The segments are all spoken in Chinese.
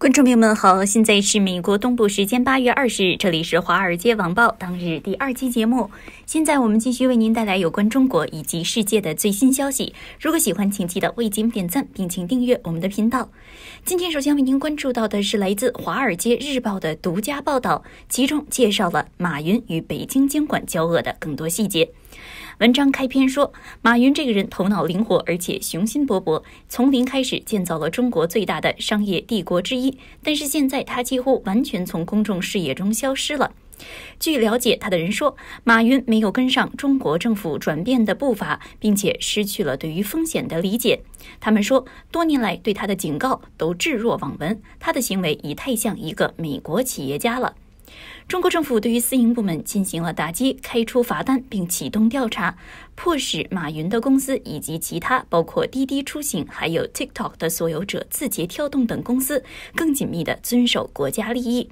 观众朋友们好，现在是美国东部时间八月二十日，这里是《华尔街网报》当日第二期节目。现在我们继续为您带来有关中国以及世界的最新消息。如果喜欢，请记得为节目点赞，并请订阅我们的频道。今天首先为您关注到的是来自《华尔街日报》的独家报道，其中介绍了马云与北京监管交恶的更多细节。文章开篇说，马云这个人头脑灵活，而且雄心勃勃，从零开始建造了中国最大的商业帝国之一。但是现在他几乎完全从公众视野中消失了。据了解，他的人说，马云没有跟上中国政府转变的步伐，并且失去了对于风险的理解。他们说，多年来对他的警告都置若罔闻，他的行为已太像一个美国企业家了。中国政府对于私营部门进行了打击，开出罚单，并启动调查，迫使马云的公司以及其他包括滴滴出行、还有 TikTok 的所有者字节跳动等公司更紧密地遵守国家利益。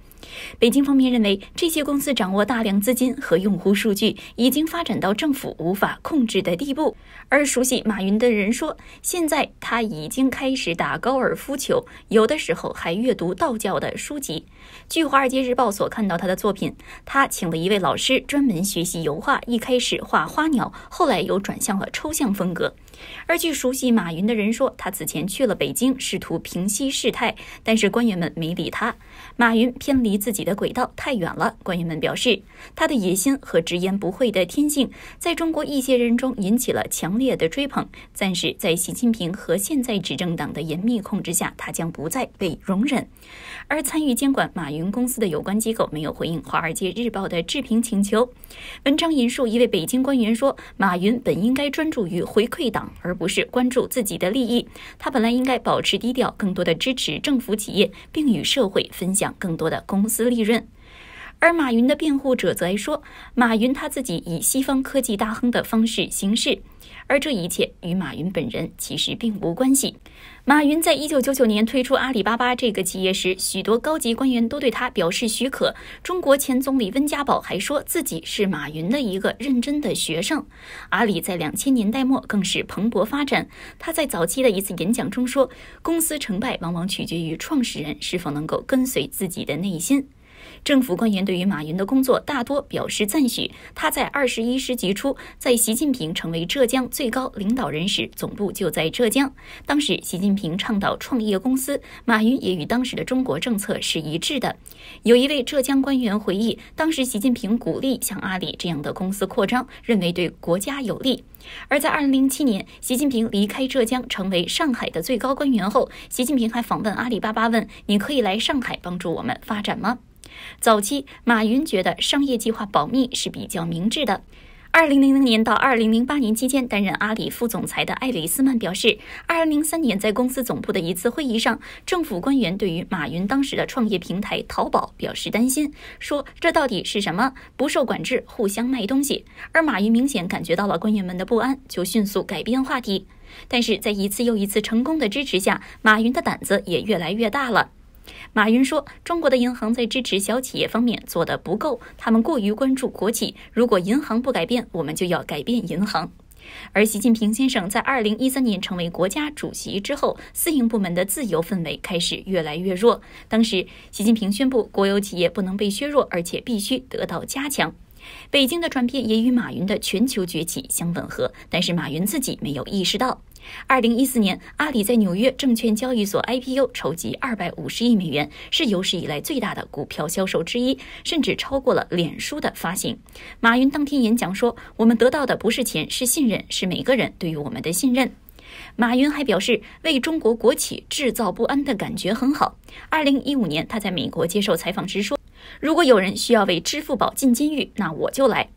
北京方面认为，这些公司掌握大量资金和用户数据，已经发展到政府无法控制的地步。而熟悉马云的人说，现在他已经开始打高尔夫球，有的时候还阅读道教的书籍。据《华尔街日报》所看到他的作品，他请了一位老师专门学习油画，一开始画花鸟，后来又转向了抽象风格。而据熟悉马云的人说，他此前去了北京，试图平息事态，但是官员们没理他。马云偏离自己的轨道太远了，官员们表示，他的野心和直言不讳的天性在中国一些人中引起了强烈的追捧。但是，在习近平和现在执政党的严密控制下，他将不再被容忍。而参与监管马云公司的有关机构没有回应《华尔街日报》的置评请求。文章引述一位北京官员说：“马云本应该专注于回馈党，而不是关注自己的利益。他本来应该保持低调，更多的支持政府企业，并与社会分享。”更多的公司利润，而马云的辩护者则说，马云他自己以西方科技大亨的方式行事，而这一切与马云本人其实并无关系。马云在一九九九年推出阿里巴巴这个企业时，许多高级官员都对他表示许可。中国前总理温家宝还说自己是马云的一个认真的学生。阿里在两千年代末更是蓬勃发展。他在早期的一次演讲中说：“公司成败往往取决于创始人是否能够跟随自己的内心。”政府官员对于马云的工作大多表示赞许。他在二十一世纪初，在习近平成为浙江最高领导人时，总部就在浙江。当时，习近平倡导创业公司，马云也与当时的中国政策是一致的。有一位浙江官员回忆，当时习近平鼓励像阿里这样的公司扩张，认为对国家有利。而在二零零七年，习近平离开浙江，成为上海的最高官员后，习近平还访问阿里巴巴，问：“你可以来上海帮助我们发展吗？”早期，马云觉得商业计划保密是比较明智的。二零零零年到二零零八年期间，担任阿里副总裁的艾里斯曼表示，二零零三年在公司总部的一次会议上，政府官员对于马云当时的创业平台淘宝表示担心，说这到底是什么？不受管制，互相卖东西。而马云明显感觉到了官员们的不安，就迅速改变话题。但是在一次又一次成功的支持下，马云的胆子也越来越大了。马云说：“中国的银行在支持小企业方面做得不够，他们过于关注国企。如果银行不改变，我们就要改变银行。”而习近平先生在二零一三年成为国家主席之后，私营部门的自由氛围开始越来越弱。当时，习近平宣布国有企业不能被削弱，而且必须得到加强。北京的转变也与马云的全球崛起相吻合，但是马云自己没有意识到。二零一四年，阿里在纽约证券交易所 IPO 筹集二百五十亿美元，是有史以来最大的股票销售之一，甚至超过了脸书的发行。马云当天演讲说：“我们得到的不是钱，是信任，是每个人对于我们的信任。”马云还表示，为中国国企制造不安的感觉很好。二零一五年，他在美国接受采访时说：“如果有人需要为支付宝进监狱，那我就来。”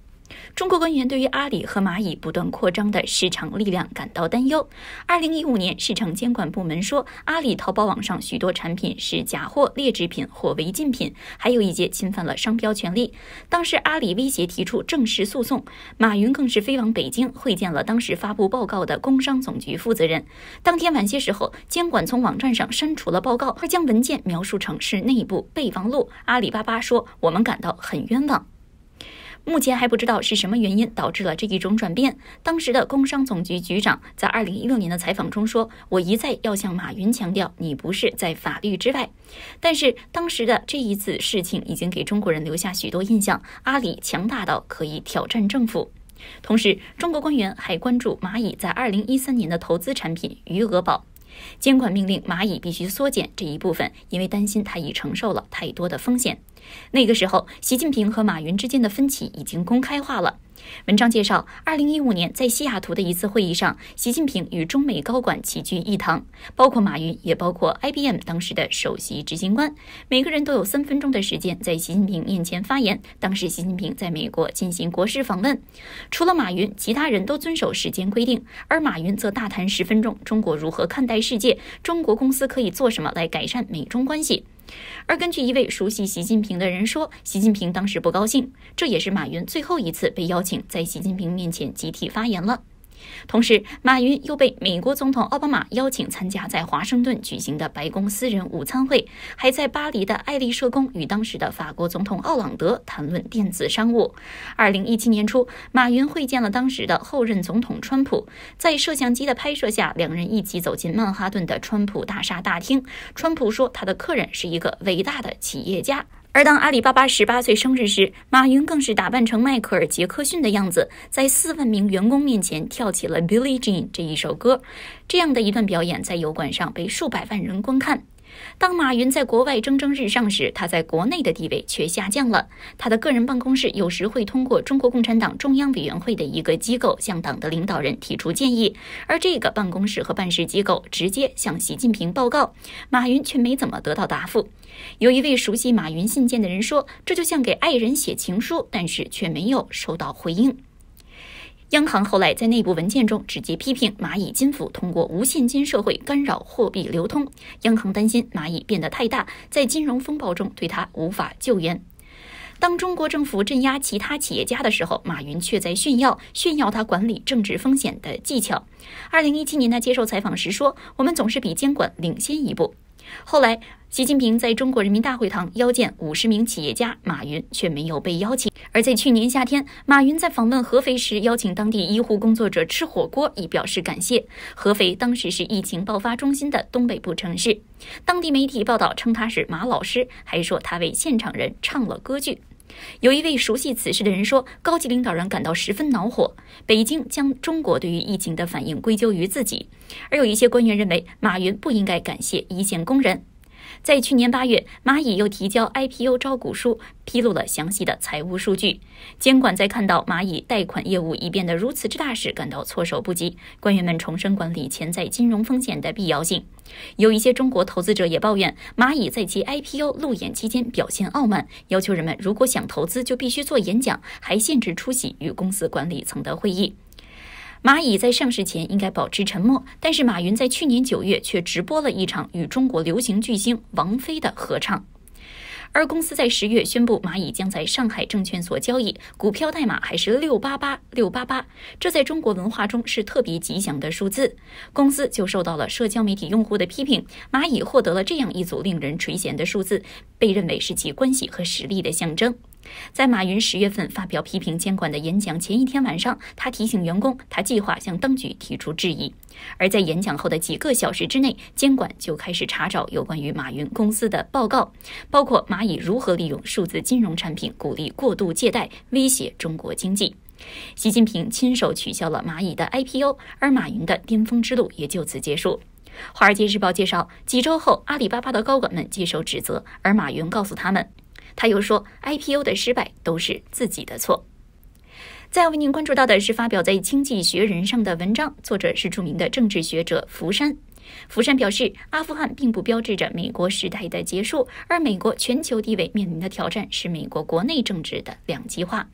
中国官员对于阿里和蚂蚁不断扩张的市场力量感到担忧。2015年，市场监管部门说，阿里淘宝网上许多产品是假货、劣质品或违禁品，还有一些侵犯了商标权利。当时，阿里威胁提出正式诉讼，马云更是飞往北京会见了当时发布报告的工商总局负责人。当天晚些时候，监管从网站上删除了报告，将文件描述成是内部备忘录。阿里巴巴说：“我们感到很冤枉。”目前还不知道是什么原因导致了这一种转变。当时的工商总局局长在2016年的采访中说：“我一再要向马云强调，你不是在法律之外。”但是当时的这一次事情已经给中国人留下许多印象：阿里强大到可以挑战政府。同时，中国官员还关注蚂蚁在2013年的投资产品余额宝，监管命令蚂蚁必须缩减这一部分，因为担心它已承受了太多的风险。那个时候，习近平和马云之间的分歧已经公开化了。文章介绍，二零一五年在西雅图的一次会议上，习近平与中美高管齐聚一堂，包括马云，也包括 IBM 当时的首席执行官。每个人都有三分钟的时间在习近平面前发言。当时习近平在美国进行国事访问，除了马云，其他人都遵守时间规定，而马云则大谈十分钟中国如何看待世界，中国公司可以做什么来改善美中关系。而根据一位熟悉习近平的人说，习近平当时不高兴，这也是马云最后一次被邀请在习近平面前集体发言了。同时，马云又被美国总统奥巴马邀请参加在华盛顿举行的白宫私人午餐会，还在巴黎的爱丽舍宫与当时的法国总统奥朗德谈论电子商务。二零一七年初，马云会见了当时的后任总统川普，在摄像机的拍摄下，两人一起走进曼哈顿的川普大厦大厅。川普说，他的客人是一个伟大的企业家。而当阿里巴巴十八岁生日时，马云更是打扮成迈克尔·杰克逊的样子，在四万名员工面前跳起了《Billie Jean》这一首歌。这样的一段表演在油管上被数百万人观看。当马云在国外蒸蒸日上时，他在国内的地位却下降了。他的个人办公室有时会通过中国共产党中央委员会的一个机构向党的领导人提出建议，而这个办公室和办事机构直接向习近平报告，马云却没怎么得到答复。有一位熟悉马云信件的人说：“这就像给爱人写情书，但是却没有收到回应。”央行后来在内部文件中直接批评蚂蚁金服通过无现金社会干扰货币流通。央行担心蚂蚁变得太大，在金融风暴中对它无法救援。当中国政府镇压其他企业家的时候，马云却在炫耀炫耀他管理政治风险的技巧。二零一七年，他接受采访时说：“我们总是比监管领先一步。”后来，习近平在中国人民大会堂邀见五十名企业家，马云却没有被邀请。而在去年夏天，马云在访问合肥时，邀请当地医护工作者吃火锅，以表示感谢。合肥当时是疫情爆发中心的东北部城市，当地媒体报道称他是“马老师”，还说他为现场人唱了歌剧。有一位熟悉此事的人说，高级领导人感到十分恼火，北京将中国对于疫情的反应归咎于自己，而有一些官员认为马云不应该感谢一线工人。在去年八月，蚂蚁又提交 IPO 招股书，披露了详细的财务数据。监管在看到蚂蚁贷款业务已变得如此之大时，感到措手不及。官员们重申管理潜在金融风险的必要性。有一些中国投资者也抱怨，蚂蚁在其 IPO 路演期间表现傲慢，要求人们如果想投资就必须做演讲，还限制出席与公司管理层的会议。蚂蚁在上市前应该保持沉默，但是马云在去年九月却直播了一场与中国流行巨星王菲的合唱。而公司在十月宣布蚂蚁将在上海证券交易所交易，股票代码还是六八八六八八，这在中国文化中是特别吉祥的数字。公司就受到了社交媒体用户的批评。蚂蚁获得了这样一组令人垂涎的数字，被认为是其关系和实力的象征。在马云十月份发表批评监管的演讲前一天晚上，他提醒员工，他计划向当局提出质疑。而在演讲后的几个小时之内，监管就开始查找有关于马云公司的报告，包括蚂蚁如何利用数字金融产品鼓励过度借贷，威胁中国经济。习近平亲手取消了蚂蚁的 IPO，而马云的巅峰之路也就此结束。华尔街日报介绍，几周后，阿里巴巴的高管们接受指责，而马云告诉他们。他又说，IPO 的失败都是自己的错。再为您关注到的是发表在《经济学人》上的文章，作者是著名的政治学者福山。福山表示，阿富汗并不标志着美国时代的结束，而美国全球地位面临的挑战是美国国内政治的两极化。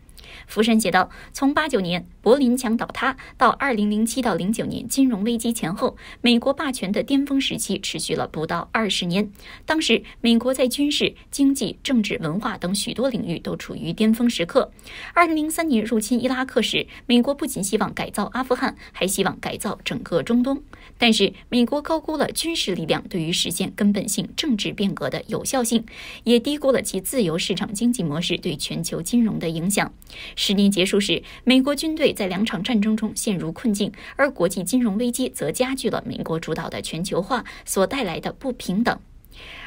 福山写道：“从八九年柏林墙倒塌到二零零七到零九年金融危机前后，美国霸权的巅峰时期持续了不到二十年。当时，美国在军事、经济、政治、文化等许多领域都处于巅峰时刻。二零零三年入侵伊拉克时，美国不仅希望改造阿富汗，还希望改造整个中东。但是，美国高估了军事力量对于实现根本性政治变革的有效性，也低估了其自由市场经济模式对全球金融的影响。”十年结束时，美国军队在两场战争中陷入困境，而国际金融危机则加剧了美国主导的全球化所带来的不平等。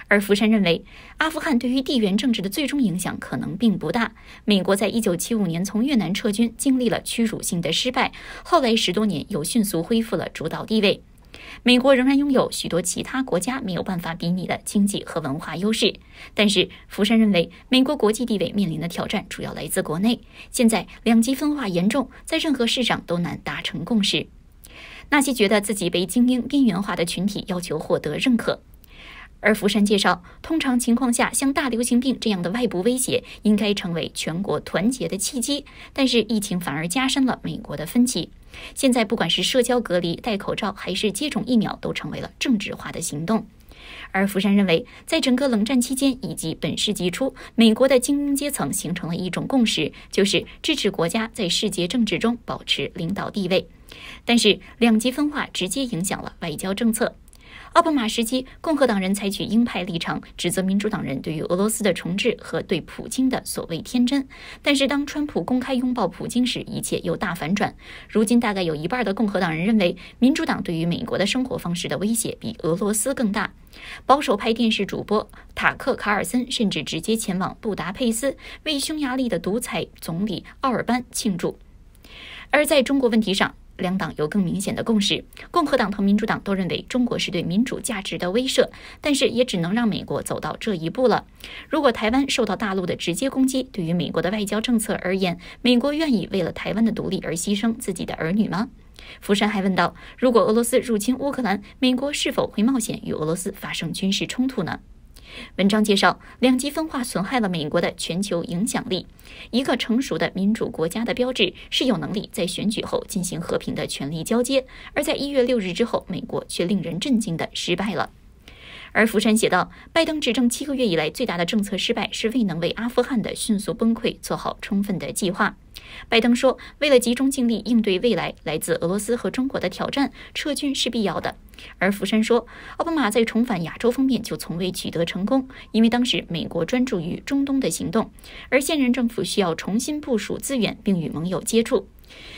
而福山认为，阿富汗对于地缘政治的最终影响可能并不大。美国在一九七五年从越南撤军，经历了屈辱性的失败，后来十多年又迅速恢复了主导地位。美国仍然拥有许多其他国家没有办法比拟的经济和文化优势，但是福山认为，美国国际地位面临的挑战主要来自国内。现在两极分化严重，在任何事上都难达成共识。那些觉得自己被精英边缘化的群体要求获得认可，而福山介绍，通常情况下，像大流行病这样的外部威胁应该成为全国团结的契机，但是疫情反而加深了美国的分歧。现在，不管是社交隔离、戴口罩，还是接种疫苗，都成为了政治化的行动。而福山认为，在整个冷战期间以及本世纪初，美国的精英阶层形成了一种共识，就是支持国家在世界政治中保持领导地位。但是，两极分化直接影响了外交政策。奥巴马时期，共和党人采取鹰派立场，指责民主党人对于俄罗斯的重置和对普京的所谓天真。但是，当川普公开拥抱普京时，一切又大反转。如今，大概有一半的共和党人认为，民主党对于美国的生活方式的威胁比俄罗斯更大。保守派电视主播塔克·卡尔森甚至直接前往布达佩斯为匈牙利的独裁总理奥尔班庆祝。而在中国问题上，两党有更明显的共识，共和党和民主党都认为中国是对民主价值的威慑，但是也只能让美国走到这一步了。如果台湾受到大陆的直接攻击，对于美国的外交政策而言，美国愿意为了台湾的独立而牺牲自己的儿女吗？福山还问道：如果俄罗斯入侵乌克兰，美国是否会冒险与俄罗斯发生军事冲突呢？文章介绍，两极分化损害了美国的全球影响力。一个成熟的民主国家的标志是有能力在选举后进行和平的权力交接，而在一月六日之后，美国却令人震惊的失败了。而福山写道，拜登执政七个月以来最大的政策失败是未能为阿富汗的迅速崩溃做好充分的计划。拜登说：“为了集中精力应对未来来自俄罗斯和中国的挑战，撤军是必要的。”而福山说：“奥巴马在重返亚洲方面就从未取得成功，因为当时美国专注于中东的行动。而现任政府需要重新部署资源，并与盟友接触。”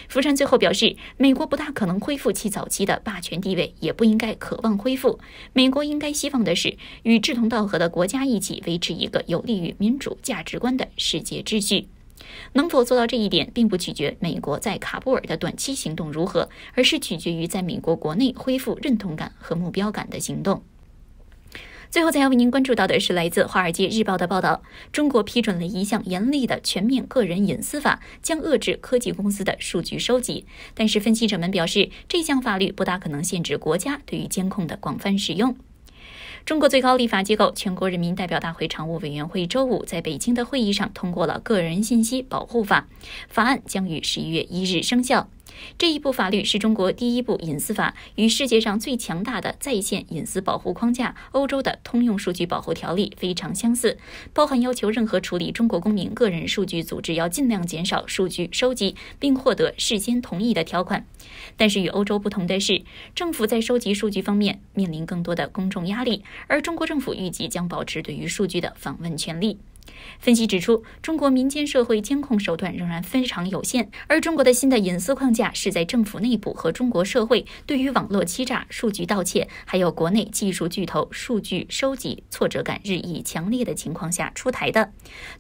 福山最后表示：“美国不大可能恢复其早期的霸权地位，也不应该渴望恢复。美国应该希望的是与志同道合的国家一起维持一个有利于民主价值观的世界秩序。”能否做到这一点，并不取决美国在喀布尔的短期行动如何，而是取决于在美国国内恢复认同感和目标感的行动。最后，再要为您关注到的是来自《华尔街日报》的报道：中国批准了一项严厉的全面个人隐私法，将遏制科技公司的数据收集。但是，分析者们表示，这项法律不大可能限制国家对于监控的广泛使用。中国最高立法机构全国人民代表大会常务委员会周五在北京的会议上通过了《个人信息保护法》，法案将于十一月一日生效。这一部法律是中国第一部隐私法，与世界上最强大的在线隐私保护框架——欧洲的通用数据保护条例非常相似，包含要求任何处理中国公民个人数据组织要尽量减少数据收集，并获得事先同意的条款。但是与欧洲不同的是，政府在收集数据方面面临更多的公众压力，而中国政府预计将保持对于数据的访问权利。分析指出，中国民间社会监控手段仍然非常有限，而中国的新的隐私框架是在政府内部和中国社会对于网络欺诈、数据盗窃，还有国内技术巨头数据收集挫折感日益强烈的情况下出台的。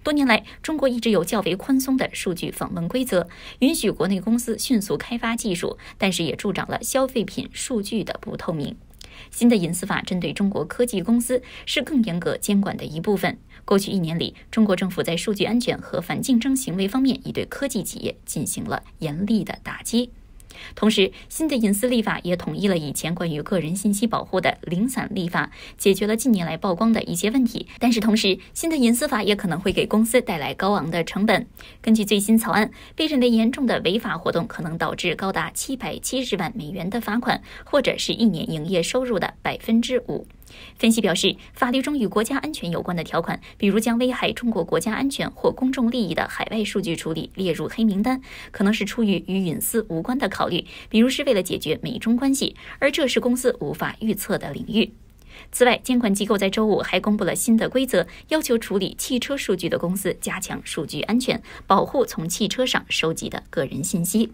多年来，中国一直有较为宽松的数据访问规则，允许国内公司迅速开发技术，但是也助长了消费品数据的不透明。新的隐私法针对中国科技公司是更严格监管的一部分。过去一年里，中国政府在数据安全和反竞争行为方面已对科技企业进行了严厉的打击。同时，新的隐私立法也统一了以前关于个人信息保护的零散立法，解决了近年来曝光的一些问题。但是，同时新的隐私法也可能会给公司带来高昂的成本。根据最新草案，被认为严重的违法活动可能导致高达七百七十万美元的罚款，或者是一年营业收入的百分之五。分析表示，法律中与国家安全有关的条款，比如将危害中国国家安全或公众利益的海外数据处理列入黑名单，可能是出于与隐私无关的考虑，比如是为了解决美中关系，而这是公司无法预测的领域。此外，监管机构在周五还公布了新的规则，要求处理汽车数据的公司加强数据安全保护，从汽车上收集的个人信息。